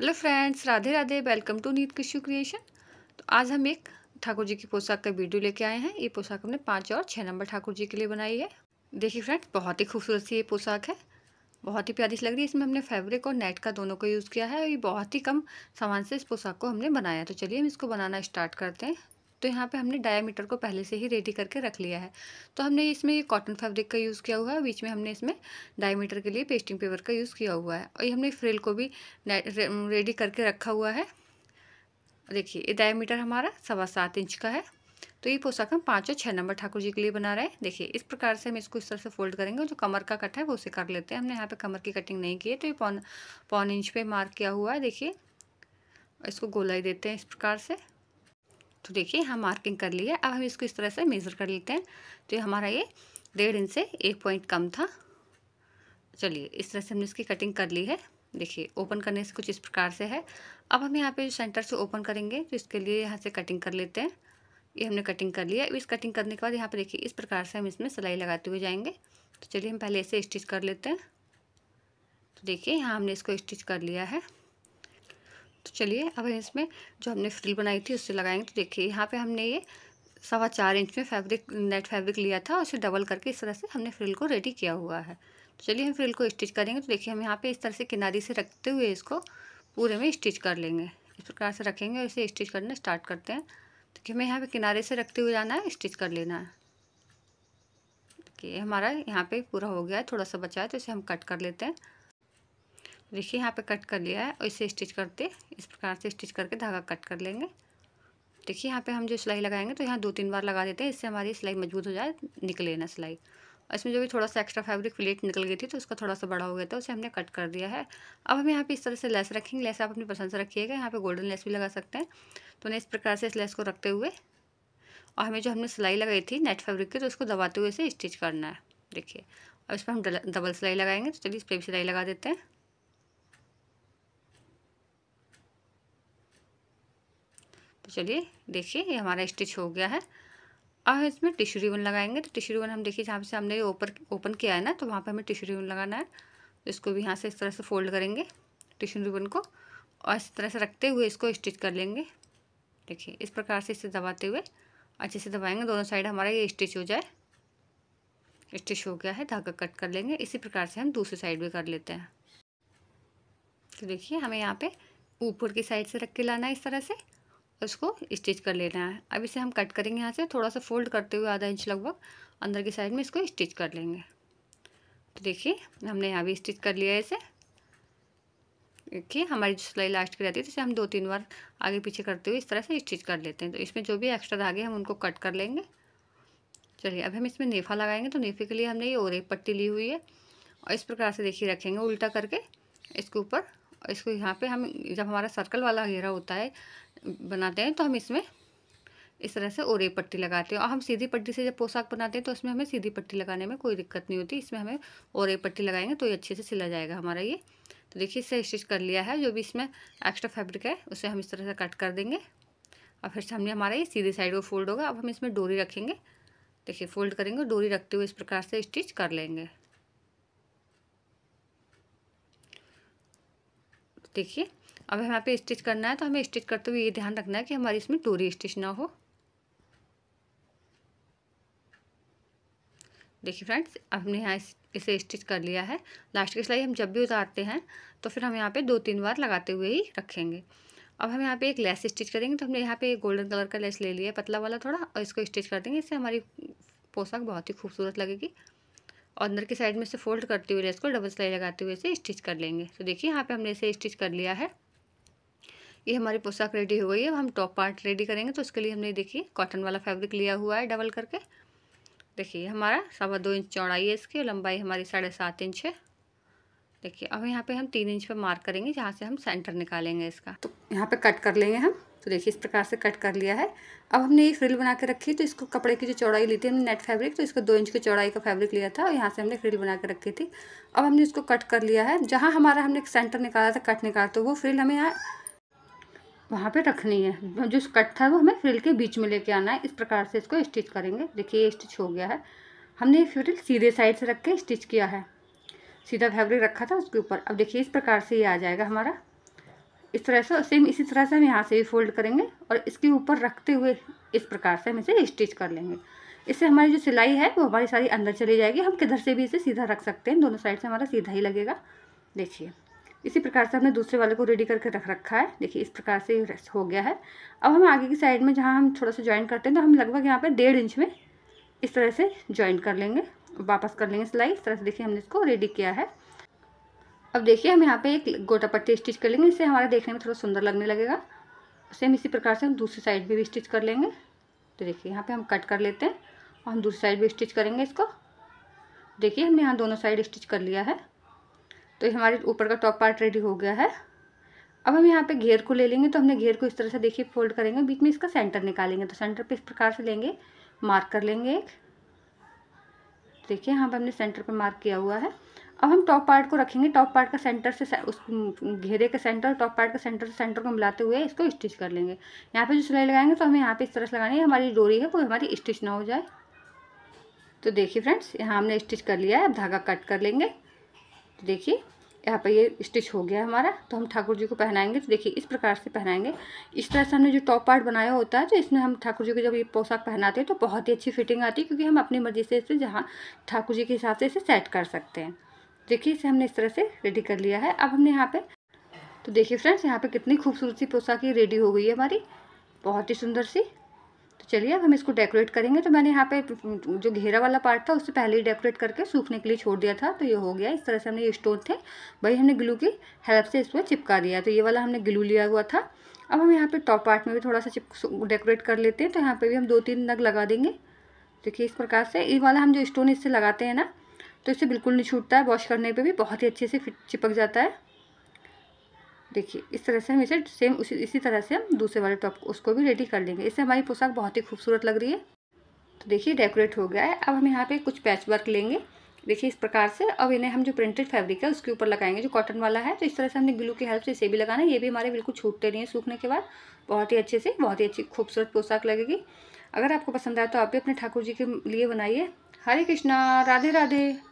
hello friends Radhe Radhe welcome to नीत कृष्यू creation तो आज हम एक ठाकुर जी की पोशाक का वीडियो लेके आए हैं ये पोशाक हमने पाँच और छः नंबर ठाकुर जी के लिए बनाई है देखिए फ्रेंड्स बहुत ही खूबसूरत सी ये पोशाक है बहुत ही प्यारी लग रही है इसमें हमने फैब्रिक और नेट का दोनों को यूज़ किया है और ये बहुत ही कम सामान से इस पोशाक को हमने बनाया तो चलिए हम इसको बनाना स्टार्ट करते हैं तो यहाँ पे हमने डायामीटर को पहले से ही रेडी करके रख लिया है तो हमने इसमें कॉटन फैब्रिक का यूज़ किया हुआ है बीच में हमने इसमें डायामीटर के लिए पेस्टिंग पेपर का यूज़ किया हुआ है और ये हमने फ्रिल को भी रेडी करके रखा हुआ है देखिए ये डायामीटर हमारा सवा सात इंच का है तो ये पोशाक हम पाँच और छः नंबर ठाकुर जी के लिए बना रहे हैं देखिए इस प्रकार से हम इसको इस तरह से फोल्ड करेंगे जो कमर का कट है वो उसे कर लेते हैं हमने यहाँ पे कमर की कटिंग नहीं की है तो ये पौन पौन इंच पे मार्क किया हुआ है देखिए इसको गोलाई देते हैं इस प्रकार से तो देखिए हम मार्किंग कर लिए अब हम इसको इस तरह से मेज़र कर लेते हैं तो ये हमारा ये डेढ़ इंच से एक पॉइंट कम था चलिए इस तरह से हमने इसकी कटिंग कर ली है देखिए ओपन करने से कुछ इस प्रकार से है अब हम यहाँ पे सेंटर से ओपन करेंगे तो इसके लिए यहाँ से कटिंग कर लेते हैं ये हमने कटिंग कर लिया इस कटिंग करने के बाद यहाँ पर देखिए इस प्रकार से हम इसमें सिलाई लगाते हुए जाएंगे तो चलिए हम पहले इसे स्टिच कर लेते हैं तो देखिए यहाँ हमने इसको स्टिच कर लिया है तो चलिए अब इसमें जो हमने फ्रिल बनाई थी उससे लगाएंगे तो देखिए यहाँ पे हमने ये सवा चार इंच में फैब्रिक नेट फैब्रिक लिया था उसे डबल करके इस तरह से हमने फ्रिल को रेडी किया हुआ है तो चलिए हम फ्रिल को स्टिच करेंगे तो देखिए हम यहाँ पे इस तरह से किनारी से रखते हुए इसको पूरे में स्टिच कर लेंगे इस प्रकार से रखेंगे और इसे स्टिच करना स्टार्ट करते हैं तो कि हमें यहाँ पर किनारे से रखते हुए जाना है स्टिच कर लेना है देखिए हमारा यहाँ पे पूरा हो गया है थोड़ा सा बचा है तो इसे हम कट कर लेते हैं देखिए यहाँ पे कट कर लिया है और इसे स्टिच करते इस प्रकार से स्टिच करके धागा कट कर लेंगे देखिए यहाँ पे हम जो सिलाई लगाएंगे तो यहाँ दो तीन बार लगा देते हैं इससे हमारी सिलाई मजबूत हो जाए निकले ना सिलाई और इसमें जो भी थोड़ा सा एक्स्ट्रा फैब्रिक प्लेट निकल गई थी तो उसका थोड़ा सा बड़ा हो गया था उसे हमने कट कर दिया है अब हम यहाँ पे इस तरह से लेस रखेंगे लेस आप अपनी पसंद से रखिएगा यहाँ पे गोल्डन लेस भी लगा सकते हैं तो उन्हें इस प्रकार से इस लेस को रखते हुए और हमें जो हमने सिलाई लगाई थी नेट फैब्रिक की तो उसको दबाते हुए इसे स्टिच करना है देखिए अब इस पर हम डबल सिलाई लगाएंगे तो चलिए इस पर भी सिलाई लगा देते हैं चलिए देखिए ये हमारा स्टिच हो गया है अब इसमें टिश्यू रिबन लगाएंगे तो टिश्यू रिबन हम देखिए जहाँ से हमने ओपन ओपन किया है ना तो वहाँ पर हमें टिश्यू रिबन लगाना है तो इसको भी यहाँ से इस तरह से फोल्ड करेंगे टिश्यू रिबन को और इस तरह से रखते हुए इसको स्टिच कर लेंगे देखिए इस प्रकार से इसे दबाते हुए अच्छे से दबाएंगे दोनों साइड हमारा ये स्टिच हो जाए स्टिच हो गया है धागा कट कर लेंगे इसी प्रकार से हम दूसरी साइड भी कर लेते हैं तो देखिए हमें यहाँ पे ऊपर की साइड से रख के लाना है इस तरह से उसको स्टिच कर लेना है अब इसे हम कट करेंगे यहाँ से थोड़ा सा फोल्ड करते हुए आधा इंच लगभग अंदर की साइड में इसको स्टिच कर लेंगे तो देखिए हमने यहाँ भी स्टिच कर लिया है इसे देखिए हमारी जो सिलाई लास्ट की रहती है तो इसे हम दो तीन बार आगे पीछे करते हुए इस तरह से स्टिच कर लेते हैं तो इसमें जो भी एक्स्ट्रा धागे हम उनको कट कर लेंगे चलिए अब हम इसमें नेफा लगाएंगे तो नेफे के लिए हमने ये और एक पट्टी ली हुई है और इस प्रकार से देखिए रखेंगे उल्टा करके इसके ऊपर इसको यहाँ पे हम जब हमारा सर्कल वाला घेरा होता है बनाते हैं तो हम इसमें इस तरह से ओरे पट्टी लगाते हैं और हम सीधी पट्टी से जब पोशाक बनाते हैं तो उसमें हमें सीधी पट्टी लगाने में कोई दिक्कत नहीं होती इसमें हमें ओरे पट्टी लगाएंगे तो ये अच्छे से सिला जाएगा हमारा ये तो देखिए इसे स्टिच कर लिया है जो भी इसमें एक्स्ट्रा फैब्रिक है उसे हम इस तरह से कट कर देंगे और फिर सामने हमारा ये सीधे साइड को फोल्ड होगा अब हम इसमें डोरी रखेंगे देखिए फोल्ड करेंगे डोरी रखते हुए इस प्रकार से स्टिच कर लेंगे देखिए अब हमें यहाँ पे स्टिच करना है तो हमें स्टिच करते हुए ये ध्यान रखना है कि हमारी इसमें डोरी स्टिच ना हो देखिए फ्रेंड्स अब हमने यहाँ इसे स्टिच कर लिया है लास्ट की सिलाई हम जब भी उतारते हैं तो फिर हम यहाँ पे दो तीन बार लगाते हुए ही रखेंगे अब हम यहाँ पे एक लेस स्टिच करेंगे तो हमने यहाँ पे गोल्डन कलर का लेस ले लिया है पतला वाला थोड़ा और इसको स्टिच कर देंगे इससे हमारी पोशाक बहुत ही खूबसूरत लगेगी और अंदर की साइड में से फोल्ड करते हुए लेस को डबल सिलाई लगाते हुए इसे स्टिच कर लेंगे तो देखिए यहाँ पर हमने इसे स्टिच कर लिया है ये हमारी पोशाक रेडी हो गई है अब हम टॉप पार्ट रेडी करेंगे तो उसके लिए हमने देखिए कॉटन वाला फैब्रिक लिया हुआ है डबल करके देखिए हमारा सवा दो इंच चौड़ाई है इसकी लंबाई हमारी साढ़े सात इंच है देखिए अब यहाँ पे हम तीन इंच पर मार्क करेंगे जहाँ से हम सेंटर निकालेंगे इसका तो यहाँ पे कट कर लेंगे हम तो देखिए इस प्रकार से कट कर लिया है अब हमने ये फ्रिल बना के रखी तो इसको कपड़े की जो चौड़ाई ली थी हमने नेट फैब्रिक तो इसको दो इंच की चौड़ाई का फैब्रिक लिया था और यहाँ से हमने फ्रिल बना के रखी थी अब हमने इसको कट कर लिया है जहाँ हमारा हमने सेंटर निकाला था कट निकाला तो वो फ्रिल हमें यहाँ वहाँ पे रखनी है जो कट था वो हमें फ्रिल के बीच में लेके आना है इस प्रकार से इसको स्टिच करेंगे देखिए ये स्टिच हो गया है हमने फ्रिल सीधे साइड से रख के स्टिच किया है सीधा फैब्रिक रखा था उसके ऊपर अब देखिए इस प्रकार से ये आ जाएगा हमारा इस तरह से सेम इसी तरह से हम यहाँ से भी फोल्ड करेंगे और इसके ऊपर रखते हुए इस प्रकार से हम इसे स्टिच कर लेंगे इससे हमारी जो सिलाई है वो हमारी सारी अंदर चली जाएगी हम किधर से भी इसे सीधा रख सकते हैं दोनों साइड से हमारा सीधा ही लगेगा देखिए इसी प्रकार से हमने दूसरे वाले को रेडी करके रख रखा है देखिए इस प्रकार से हो गया है अब हम आगे की साइड में जहाँ हम थोड़ा सा ज्वाइन करते हैं तो हम लगभग यहाँ पर डेढ़ इंच में इस तरह से ज्वाइन कर लेंगे वापस कर लेंगे सिलाई इस तरह से देखिए हमने इसको रेडी किया है अब देखिए हम यहाँ पे एक गोटा पट्टी स्टिच कर लेंगे इससे हमारा देखने में थोड़ा सुंदर लगने लगेगा सेम इसी प्रकार से हम दूसरी साइड भी, भी स्टिच कर लेंगे तो देखिए यहाँ पे हम कट कर लेते हैं और हम दूसरी साइड भी स्टिच करेंगे इसको देखिए हमने यहाँ दोनों साइड स्टिच कर लिया है तो हमारे ऊपर का टॉप पार्ट रेडी हो गया है अब हम यहाँ पे घेर को ले लेंगे तो हमने घेर को इस तरह से देखिए फोल्ड करेंगे बीच में इसका सेंटर निकालेंगे तो सेंटर पे इस प्रकार से लेंगे मार्क कर लेंगे एक देखिए यहाँ पे हमने सेंटर पे मार्क किया हुआ है अब हम टॉप पार्ट को रखेंगे टॉप पार्ट का सेंटर से उस घेरे के सेंटर टॉप पार्ट का सेंटर से सेंटर को मिलाते हुए इसको स्टिच कर लेंगे यहाँ पे जो सिलाई लगाएंगे तो हमें यहाँ पे इस तरह से लगानी है हमारी डोरी है वो हमारी स्टिच ना हो जाए तो देखिए फ्रेंड्स यहाँ हमने स्टिच कर लिया है अब धागा कट कर लेंगे तो देखिए यहाँ पर ये स्टिच हो गया हमारा तो हम ठाकुर जी को पहनाएंगे तो देखिए इस प्रकार से पहनाएंगे इस तरह से हमने जो टॉप पार्ट बनाया होता है तो इसमें हम ठाकुर जी को जब ये पोशाक पहनाते हैं तो बहुत ही अच्छी फिटिंग आती है क्योंकि हम अपनी मर्जी से इसे जहाँ ठाकुर जी के हिसाब से इसे सेट कर सकते हैं देखिए इसे हमने इस तरह से रेडी कर लिया है अब हमने यहाँ पर तो देखिए फ्रेंड्स यहाँ पर कितनी खूबसूरत सी पोशाक ये रेडी हो गई है हमारी बहुत ही सुंदर सी चलिए अब हम इसको डेकोरेट करेंगे तो मैंने यहाँ पे जो घेरा वाला पार्ट था उससे पहले ही डेकोरेट करके सूखने के लिए छोड़ दिया था तो ये हो गया इस तरह से हमने ये स्टोन थे वही हमने ग्लू की हेल्प से इसको चिपका दिया तो ये वाला हमने ग्लू लिया हुआ था अब हम यहाँ पे टॉप पार्ट में भी थोड़ा सा चिप डेकोरेट कर लेते हैं तो यहाँ पर भी हम दो तीन नग लगा देंगे देखिए इस प्रकार से ये वाला हम जो स्टोन इससे लगाते हैं ना तो इससे बिल्कुल नहीं छूटता है वॉश करने पर भी बहुत ही अच्छे से चिपक जाता है देखिए इस तरह से हम इसे सेम उसी इसी तरह से हम दूसरे वाले टॉप उसको भी रेडी कर लेंगे इससे हमारी पोशाक बहुत ही खूबसूरत लग रही है तो देखिए डेकोरेट हो गया है अब हम यहाँ पे कुछ पैच वर्क लेंगे देखिए इस प्रकार से अब इन्हें हम जो प्रिंटेड फैब्रिक है उसके ऊपर लगाएंगे जो कॉटन वाला है तो इस तरह से हमने ग्लू की हेल्प से इसे भी लगाना है ये भी हमारे बिल्कुल छूटते नहीं है सूखने के बाद बहुत ही अच्छे से बहुत ही अच्छी खूबसूरत पोशाक लगेगी अगर आपको पसंद आए तो आप भी अपने ठाकुर जी के लिए बनाइए हरे कृष्णा राधे राधे